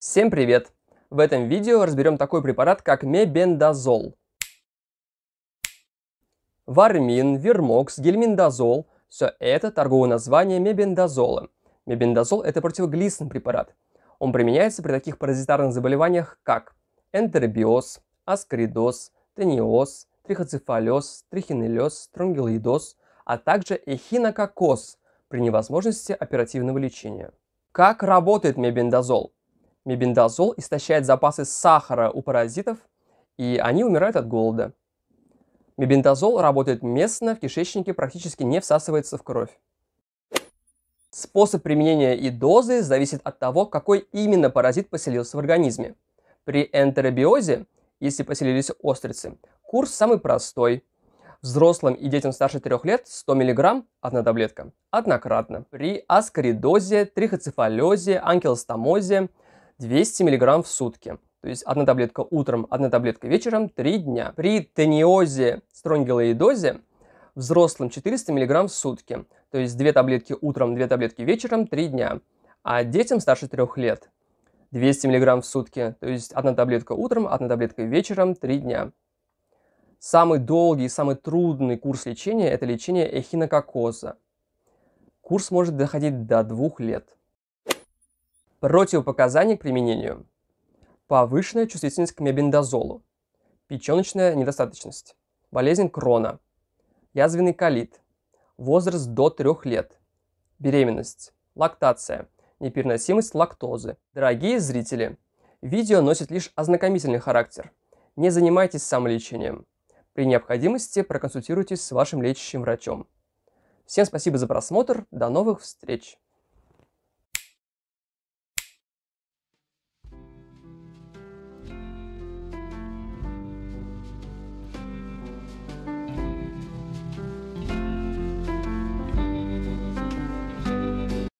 Всем привет! В этом видео разберем такой препарат, как мебендазол. Вармин, вермокс, гельминдазол – все это торговое название мебендазола. Мебендазол – это противоглистный препарат. Он применяется при таких паразитарных заболеваниях, как энтербиоз, аскоридоз, тениоз, трихоцефалез, трихинеллез, тронгелоидоз, а также эхинококоз при невозможности оперативного лечения. Как работает мебендазол? Мебендазол истощает запасы сахара у паразитов, и они умирают от голода. Мебендазол работает местно, в кишечнике практически не всасывается в кровь. Способ применения и дозы зависит от того, какой именно паразит поселился в организме. При энтеробиозе, если поселились острицы, курс самый простой. Взрослым и детям старше 3 лет 100 мг одна таблетка, однократно. При аскоридозе, трихоцефалезе, анкилостомозе – 200 мг в сутки. То есть одна таблетка утром, одна таблетка вечером, 3 дня. При тениозе, стронгелоидозе взрослым 400 мг в сутки. То есть 2 таблетки утром, 2 таблетки вечером, 3 дня. А детям старше 3 лет 200 мг в сутки. То есть одна таблетка утром, одна таблетка вечером, 3 дня. Самый долгий, и самый трудный курс лечения – это лечение эхинококоза. Курс может доходить до 2 лет. Противопоказания к применению. Повышенная чувствительность к мебендазолу. Печеночная недостаточность. Болезнь крона. Язвенный колит. Возраст до 3 лет. Беременность. Лактация. Непереносимость лактозы. Дорогие зрители, видео носит лишь ознакомительный характер. Не занимайтесь самолечением. При необходимости проконсультируйтесь с вашим лечащим врачом. Всем спасибо за просмотр, до новых встреч!